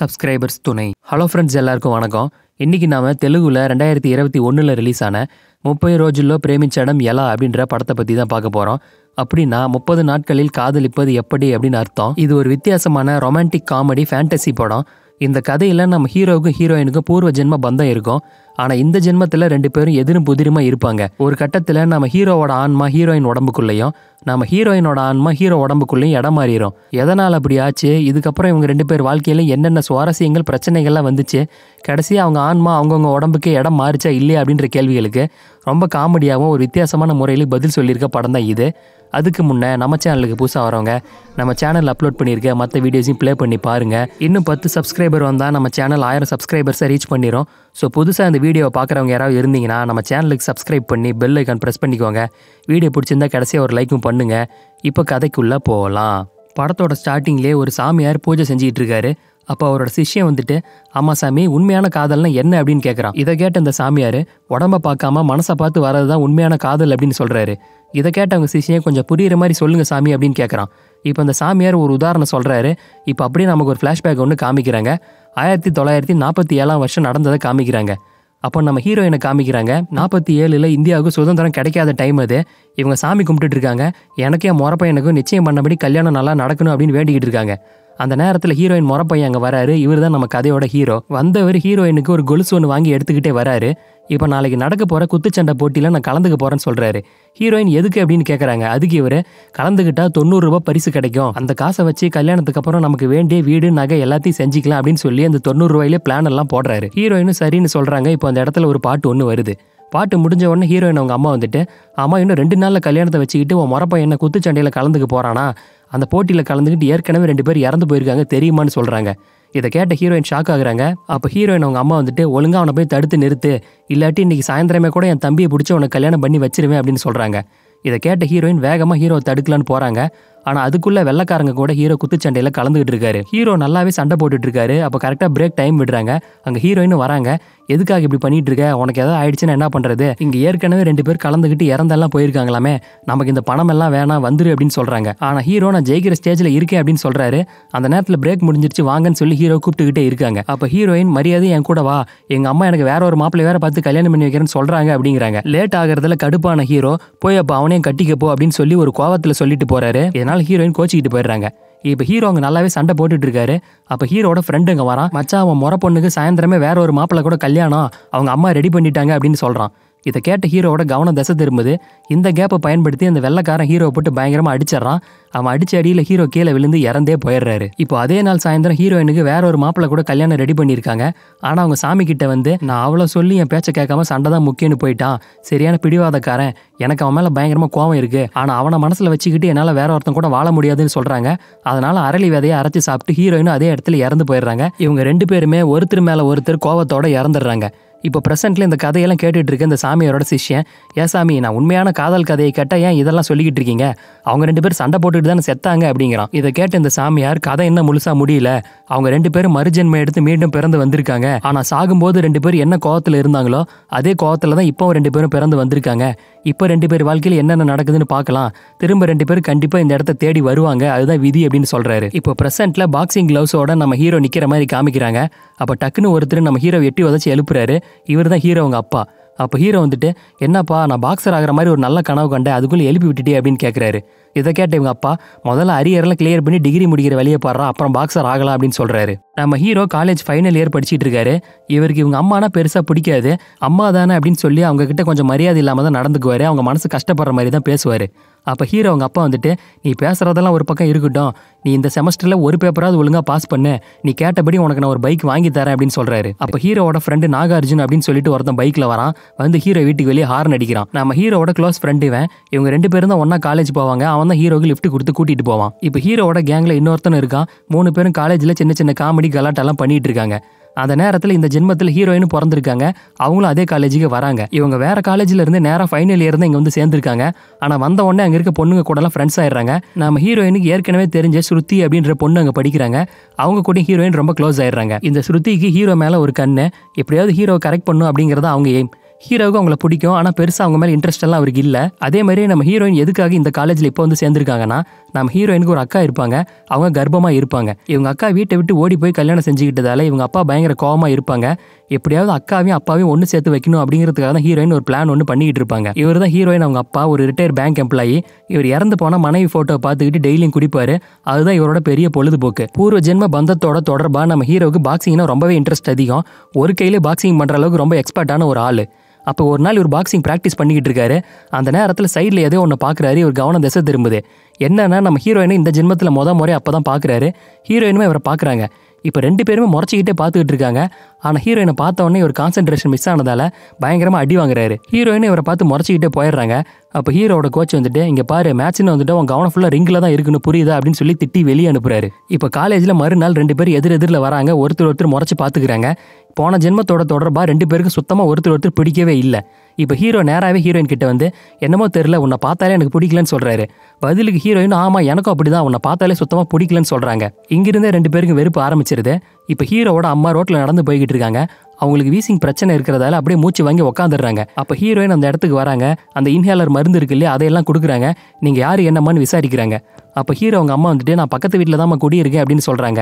subscribers துணை hello friends எல்லாருக்கும் வணக்கம் இன்னைக்கு நாம தெலுங்குல ரெண்டாயிரத்தி இருபத்தி ஒன்றில் ரிலீஸ் ஆன முப்பது ரோஜுల్లో பிரேமிச்சடம் எலா அப்படின்ற படத்தை பற்றி தான் பார்க்க போகிறோம் அப்படின்னா முப்பது நாட்களில் காதலிப்பது எப்படி அப்படின்னு அர்த்தம் இது ஒரு வித்தியாசமான ரொமான்டிக் காமெடி ஃபேண்டசி படம் இந்த கதையில் நம்ம ஹீரோவுக்கும் ஹீரோயினுக்கும் பூர்வ ஜென்ம பந்தம் இருக்கும் ஆனால் இந்த ஜென்மத்தில் ரெண்டு பேரும் எதிரும் புதிருமா இருப்பாங்க ஒரு கட்டத்தில் நம்ம ஹீரோவோட ஆன்மா ஹீரோயின் உடம்புக்குள்ளேயும் நம்ம ஹீரோயினோட ஆன்மா ஹீரோ உடம்புக்குள்ளேயும் இடம் மாறிடும் எதனால் அப்படி ஆச்சு இதுக்கப்புறம் இவங்க ரெண்டு பேர் வாழ்க்கையில என்னென்ன சுவாரஸ்யங்கள் பிரச்சனைகள்லாம் வந்துச்சு கடைசியாக அவங்க ஆன்மா அவங்கவுங்க உடம்புக்கு இடம் மாறிச்சா இல்லையா அப்படின்ற கேள்விகளுக்கு ரொம்ப காமெடியாகவும் ஒரு வித்தியாசமான முறையில் பதில் சொல்லியிருக்க படம் தான் இது அதுக்கு முன்னே நம்ம சேனலுக்கு புதுசாக வரவங்க நம்ம சேனல் அப்லோட் பண்ணியிருக்க மற்ற வீடியோஸையும் ப்ளே பண்ணி பாருங்கள் இன்னும் பத்து சப்ஸ்கிரைபர் வந்தால் நம்ம சேனல் ஆயிரம் சப்ஸ்கிரைபர்ஸை ரீச் பண்ணிடும் ஸோ புதுசாக அந்த வீடியோவை பார்க்குறவங்க யாராவது இருந்தீங்கன்னா நம்ம சேனலுக்கு சப்ஸ்கிரைப் பண்ணி பெல் ஐக்கான் ப்ரெஸ் பண்ணிக்கோங்க வீடியோ பிடிச்சிருந்தா கடைசியாக ஒரு லைக்கும் பண்ணுங்கள் இப்போ கதைக்குள்ளே போகலாம் படத்தோட ஸ்டார்டிங்லேயே ஒரு சாமியார் பூஜை செஞ்சுக்கிட்டு இருக்காரு அப்போ அவரோட சிஷ்யம் வந்துட்டு அம்மா சாமி உண்மையான காதல்னா என்ன அப்படின்னு கேட்குறான் இதை கேட்ட இந்த சாமியார் உடம்ப பார்க்காம மனசை பார்த்து வரது தான் உண்மையான காதல் அப்படின்னு சொல்கிறாரு இதை கேட்ட அவங்க சிஷியம் கொஞ்சம் புரியுற மாதிரி சொல்லுங்கள் சாமி அப்படின்னு கேட்குறான் இப்போ இந்த சாமியார் ஒரு உதாரணம் சொல்கிறாரு இப்போ அப்படியே நமக்கு ஒரு ஃப்ளாஷ்பேக் ஒன்று காமிக்கிறாங்க ஆயிரத்தி தொள்ளாயிரத்தி நாற்பத்தி ஏழாம் வருஷம் நடந்ததை காமிக்கிறாங்க அப்போ நம்ம ஹீரோயினை காமிக்கிறாங்க நாற்பத்தி ஏழில் இந்தியாவுக்கு சுதந்திரம் கிடைக்காத டைம் அது இவங்க சாமி கும்பிட்டுட்டு இருக்காங்க எனக்கே எனக்கும் நிச்சயம் பண்ணபடி கல்யாணம் நல்லா நடக்கணும் அப்படின்னு வேண்டிக்கிட்டு இருக்காங்க அந்த நேரத்தில் ஹீரோயின் முறப்பையன் அங்கே வராரு இவர் தான் நம்ம கதையோட ஹீரோ வந்தவர் ஹீரோயினுக்கு ஒரு கொலுசு ஒன்று வாங்கி எடுத்துக்கிட்டே வராரு இப்போ நாளைக்கு நடக்க போகிற குத்துச்சண்டை போட்டியில் நான் கலந்துக்க போகிறேன்னு சொல்கிறாரு ஹீரோயின் எதுக்கு அப்படின்னு கேட்குறாங்க அதுக்கு இவர் கலந்துக்கிட்டால் தொண்ணூறுரூபா பரிசு கிடைக்கும் அந்த காசை வச்சு கல்யாணத்துக்கு அப்புறம் நமக்கு வேண்டிய வீடு நகை எல்லாத்தையும் செஞ்சுக்கலாம் அப்படின்னு சொல்லி அந்த தொண்ணூறுரூவாயிலே பிளான் எல்லாம் போடுறாரு ஹீரோயினும் சரின்னு சொல்கிறாங்க இப்போ அந்த இடத்துல ஒரு பாட்டு ஒன்று வருது பாட்டு முடிஞ்ச உடனே ஹீரோயின் அவங்க அம்மா வந்துட்டு அம்மா இன்னும் ரெண்டு நாளில் கல்யாணத்தை வச்சுக்கிட்டு உன் முறப்ப என்ன குத்துச்சண்டையில் கலந்துக்க போகிறானா அந்த போட்டியில் கலந்துக்கிட்டு ஏற்கனவே ரெண்டு பேர் இறந்து போயிருக்காங்க தெரியுமான்னு சொல்கிறாங்க இதை கேட்ட ஹீரோயின் ஷாக் ஆகுறாங்க அப்போ ஹீரோயின் அவங்க அம்மா வந்துட்டு ஒழுங்காக அவனை போய் தடுத்து நிறுத்து இல்லாட்டி இன்றைக்கி சாயந்தரமே கூட என் தம்பியை பிடிச்சி உனக்கு கல்யாணம் பண்ணி வச்சிருவேன் அப்படின்னு சொல்கிறாங்க இதை கேட்ட ஹீரோயின் வேகமாக ஹீரோ தடுக்கலான்னு போகிறாங்க ஆனால் அதுக்குள்ளே வெள்ளக்காரங்க கூட ஹீரோ குத்துச்சண்டையில் கலந்துகிட்டு இருக்காரு ஹீரோ நல்லாவே சண்டை போட்டுட்டு இருக்காரு அப்ப கரெக்டாக பிரேக் டைம் விடுறாங்க அங்கே ஹீரோயின் வராங்க எதுக்காக இப்படி பண்ணிட்டு இருக்க உனக்கு ஏதாவது ஆயிடுச்சுன்னா என்ன பண்ணுறது இங்கே ஏற்கனவே ரெண்டு பேர் கலந்துக்கிட்டு இறந்தெல்லாம் போயிருக்காங்களாமே நமக்கு இந்த பணம் எல்லாம் வேணாம் வந்துரு அப்படின்னு சொல்கிறாங்க ஆனால் ஹீரோ நான் ஜெயிக்கிற ஸ்டேஜில் இருக்கேன் அப்படின்னு சொல்றாரு அந்த நேரத்தில் பிரேக் முடிஞ்சிருச்சு வாங்கன்னு சொல்லி ஹீரோ கூப்பிட்டுக்கிட்டே இருக்காங்க அப்போ ஹீரோயின் மரியாதை என் கூட வா எங்கள் அம்மா எனக்கு வேற ஒரு மாப்பிள்ள வேற பார்த்து கல்யாணம் பண்ணி வைக்கிறேன்னு சொல்கிறாங்க அப்படிங்கிறாங்க லேட் ஆகிறதுல கடுப்பான ஹீரோ போய் அப்போ அவனையும் கட்டிக்க போ அப்படின்னு சொல்லி ஒரு கோவத்தில் சொல்லிட்டு போகிறாரு அதனால ஹீரோயின் கோச்சிக்கிட்டு போயிடுறாங்க இப்போ ஹீரோ அங்கே நல்லாவே சண்டை போட்டுட்டு இருக்காரு அப்போ ஹீரோட ஃப்ரெண்டுங்க வரான் மச்சா அவன் முறை பொண்ணுக்கு சாயந்தரமே வேற ஒரு மாப்பிள்ளை கூட கல்யாணம் அவங்க அம்மா ரெடி பண்ணிட்டாங்க அப்படின்னு சொல்கிறான் இதை கேட்ட ஹீரோவோட கவனம் திசை திரும்புது இந்த கேப்பை பயன்படுத்தி அந்த வெள்ளக்காரன் ஹீரோ போட்டு பயங்கரமாக அடிச்சிடறான் அவன் அடிச்ச அடியில் ஹீரோ கீழே விழுந்து இறந்தே போயிடுறாரு இப்போ அதே நாள் சாயந்தரம் ஹீரோயினுக்கு வேற ஒரு மாப்பிள்ள கூட கல்யாணம் ரெடி பண்ணியிருக்காங்க ஆனால் அவங்க சாமி கிட்ட வந்து நான் அவ்வளோ சொல்லி என் பேச்சை கேட்காம சண்டை தான் முக்கியம்னு போயிட்டான் சரியான பிடிவாதக்காரன் எனக்கு அவன் மேலே பயங்கரமாக கோவம் இருக்கு ஆனால் அவனை மனசில் வச்சுக்கிட்டு என்னால் வேற ஒருத்தன் கூட வாழ முடியாதுன்னு சொல்கிறாங்க அதனால அரளி விதையை அரைச்சி சாப்பிட்டு ஹீரோயினும் அதே இடத்துல இறந்து போயிடுறாங்க இவங்க ரெண்டு பேருமே ஒருத்தர் மேலே ஒருத்தர் கோவத்தோட இறந்துடுறாங்க இப்போ ப்ரெசென்ட்ல இந்த கதையெல்லாம் கேட்டுட்டு இருக்க இந்த சாமியாரோட சிஷ்யன் ஏன் சாமி நான் உண்மையான காதல் கதையை கேட்டால் ஏன் இதெல்லாம் சொல்லிக்கிட்டு இருக்கீங்க அவங்க ரெண்டு பேரும் சண்டை போட்டுட்டு தானே செத்தாங்க அப்படிங்கிறான் இதை கேட்டு இந்த சாமியார் கதை என்ன முழுசாக முடியல அவங்க ரெண்டு பேரும் மறுஜென்மை எடுத்து மீண்டும் பிறந்து வந்திருக்காங்க ஆனால் சாகும்போது ரெண்டு பேரும் என்ன கோவத்தில் இருந்தாங்களோ அதே கோவத்தில் தான் இப்போ ரெண்டு பேரும் பிறந்து வந்திருக்காங்க இப்போ ரெண்டு பேர் வாழ்க்கையில் என்னென்ன நடக்குதுன்னு பார்க்கலாம் திரும்ப ரெண்டு பேரும் கண்டிப்பாக இந்த இடத்த தேடி வருவாங்க அதுதான் விதி அப்படின்னு சொல்கிறாரு இப்போ ப்ரெசென்ட்டில் பாக்ஸிங் கிளவுஸோட நம்ம ஹீரோ நிற்கிற மாதிரி காமிக்கிறாங்க அப்போ டக்குன்னு ஒருத்தர் நம்ம ஹீரோ எட்டி உதச்சி எழுப்புறாரு இவர் தான் ஹீரோ அவங்க அப்பா அப்போ ஹீரோ வந்துட்டு என்னப்பா நான் பாக்ஸர் ஆகிற மாதிரி ஒரு நல்ல கனவு கண்டேன் அதுக்குள்ளே எழுப்பி விட்டுட்டே அப்படின்னு கேட்குறாரு இதை கேட்ட இவங்க அப்பா முதல்ல அரியர்லாம் கிளியர் பண்ணி டிகிரி முடிக்கிற வழியை பாடுறா அப்புறம் பாக்ஸர் ஆகலாம் அப்படின்னு சொல்றாரு நம்ம ஹீரோ காலேஜ் ஃபைனல் இயர் படிச்சுட்டு இருக்காரு இவருக்கு இவங்க அம்மானா பெருசாக பிடிக்காது அம்மா தானே அப்படின்னு சொல்லி அவங்க கிட்ட கொஞ்சம் மரியாதை இல்லாமல் தான் நடந்துக்குவார் அவங்க மனசு கஷ்டப்படுற மாதிரி தான் பேசுவார் அப்போ ஹீரோ அவங்க அப்பா வந்துட்டு நீ பேசுகிறதெல்லாம் ஒரு பக்கம் இருக்கட்டும் நீ இந்த செமஸ்டரில் ஒரு பேப்பராவது ஒழுங்காக பாஸ் பண்ணு நீ கேட்டபடி உனக்கு நான் ஒரு பைக் வாங்கி தரேன் அப்படின்னு சொல்கிறாரு அப்போ ஹீரோட ஃப்ரெண்டு நாகார்ஜுன் அப்படின்னு சொல்லிட்டு ஒருத்தன் பைக்கில் வரான் வந்து ஹீரோ வீட்டுக்கு வெளியே ஹார்ன் அடிக்கிறான் நம்ம ஹீரோட க்ளோஸ் ஃப்ரெண்டு இவன் இவங்க ரெண்டு பேரும் தான் ஒன்றா காலேஜ் போவாங்க அவன் அவன் தான் ஹீரோக்கு லிஃப்ட் கொடுத்து கூட்டிட்டு போவான் இப்போ ஹீரோட கேங்கில் இன்னொருத்தன் இருக்கான் மூணு பேரும் காலேஜில் சின்ன சின்ன காமெடி கலாட்டெல்லாம் பண்ணிட்டு இருக்காங்க அந்த நேரத்தில் இந்த ஜென்மத்தில் ஹீரோயின் பிறந்திருக்காங்க அவங்களும் அதே காலேஜுக்கு வராங்க இவங்க வேற காலேஜில் இருந்து நேராக ஃபைனல் இயர் தான் இங்கே வந்து சேர்ந்துருக்காங்க ஆனால் வந்த உடனே அங்கே இருக்க பொண்ணுங்க கூடலாம் ஃப்ரெண்ட்ஸ் ஆயிடுறாங்க நம்ம ஹீரோயினுக்கு ஏற்கனவே தெரிஞ்ச ஸ்ருதி அப்படின்ற பொண்ணு அங்கே படிக்கிறாங்க அவங்க கூட ஹீரோயின் ரொம்ப க்ளோஸ் ஆயிடுறாங்க இந்த ஸ்ருதிக்கு ஹீரோ மேலே ஒரு கண்ணு எப்படியாவது ஹீரோ கரெக்ட் பண்ணும் அப்படிங்கிறத அவங்க எய்ம் ஹீரோவுக்கு அவங்கள பிடிக்கும் ஆனால் பெருசாக அவங்க மேலே இன்ட்ரெஸ்ட் எல்லாம் அவருக்கு இல்லை அதே மாதிரி நம்ம ஹீரோயின் எதுக்காக இந்த காலேஜில் இப்போ வந்து சேர்ந்துருக்காங்கன்னா நம்ம ஹீரோயினுக்கு ஒரு அக்கா இருப்பாங்க அவங்க கர்ப்பமாக இருப்பாங்க இவங்க அக்கா வீட்டை விட்டு ஓடி போய் கல்யாணம் செஞ்சுக்கிட்டதால இவங்க அப்பா பயங்கர கோபமாக இருப்பாங்க எப்படியாவது அக்காவையும் அப்பாவையும் ஒன்று சேர்த்து வைக்கணும் அப்படிங்கிறதுக்காக தான் ஹீரோயின் ஒரு பிளான் ஒன்று பண்ணிட்டு இருப்பாங்க இவர் தான் ஹீரோயின் அவங்க அப்பா ஒரு ரிட்டையர் பேங்க் எம்ப்ளாயி இவர் இறந்து போனால் மனைவி ஃபோட்டோ பார்த்துக்கிட்டு டெய்லியும் குடிப்பார் அதுதான் இவரோட பெரிய பொழுதுபோக்கு பூர்வ ஜென்ம பந்தத்தோட தொடர்பாக நம்ம ஹீரோவுக்கு பாக்ஸிங்னா ரொம்பவே இன்ட்ரெஸ்ட் அதிகம் ஒரு கையில் பாக்ஸிங் பண்ணுற அளவுக்கு ரொம்ப எக்ஸ்பர்ட்டான ஒரு ஆள் அப்போ ஒரு நாள் இவர் பாக்ஸிங் ப்ராக்டிஸ் பண்ணிக்கிட்டு இருக்காரு அந்த நேரத்தில் சைடில் எதோ ஒன்று பார்க்குறாரு இவர் கவனம் திசை திரும்புது என்னன்னா நம்ம ஹீரோயினை இந்த ஜென்மத்தில் மொதல் முறை அப்போ தான் பார்க்குறாரு ஹீரோயினுமே இவரை பார்க்குறாங்க இப்போ ரெண்டு பேருமே முறைச்சிக்கிட்டே பார்த்துக்கிட்டு இருக்காங்க ஆனால் ஹீரோயினை பார்த்த உடனே ஒரு கான்சன்ட்ரேஷன் மிஸ் ஆனதால் பயங்கரமாக அடி வாங்குறாரு ஹீரோயினை இவரை பார்த்து முறைச்சிக்கிட்டே போயிடுறாங்க அப்போ ஹீரோட கோச் வந்துட்டு இங்கே பாரு மேட்ச்னு வந்துட்டு அவன் கவனம் ஃபுல்லாக ரிங்கில் தான் இருக்குன்னு புரியுதா அப்படின்னு சொல்லி திட்டி வெளியே அனுப்புறாரு இப்போ காலேஜில் மறுநாள் ரெண்டு பேர் எதிர் எதிரில் வராங்க ஒருத்தர் ஒருத்தர் முறைச்சி பார்த்துக்கிறாங்க போன ஜென்மத்தோட தொடர்பாக ரெண்டு பேருக்கும் சுத்தமாக ஒருத்தர் ஒருத்தர் பிடிக்கவே இல்லை இப்போ ஹீரோ நேராகவே ஹீரோயின் கிட்ட வந்து என்னமோ தெரில உன்னை பார்த்தாலே எனக்கு பிடிக்கலன்னு சொல்கிறாரு பதிலுக்கு ஹீரோயின் ஆமாம் எனக்கும் அப்படி தான் உன்னை பார்த்தாலே சுத்தமாக பிடிக்கலன்னு சொல்கிறாங்க இங்கிருந்தே ரெண்டு பேருக்கும் வெறுப்பு ஆரம்பிச்சிருது இப்போ ஹீரோவோட அம்மா ரோட்டில் நடந்து போய்கிட்டு இருக்காங்க அவங்களுக்கு வீசிங் பிரச்சனை இருக்கிறதால அப்படியே மூச்சு வாங்கி உக்காந்துடுறாங்க அப்போ ஹீரோயின் அந்த இடத்துக்கு வராங்க அந்த இன்ஹேலர் மருந்து இருக்கு இல்லையா அதையெல்லாம் கொடுக்குறாங்க நீங்கள் யார் என்னம்மான்னு விசாரிக்கிறாங்க அப்போ ஹீரோ அவங்க அம்மா வந்துட்டு நான் பக்கத்து வீட்டில் தான் குடியிருக்கேன் அப்படின்னு சொல்கிறாங்க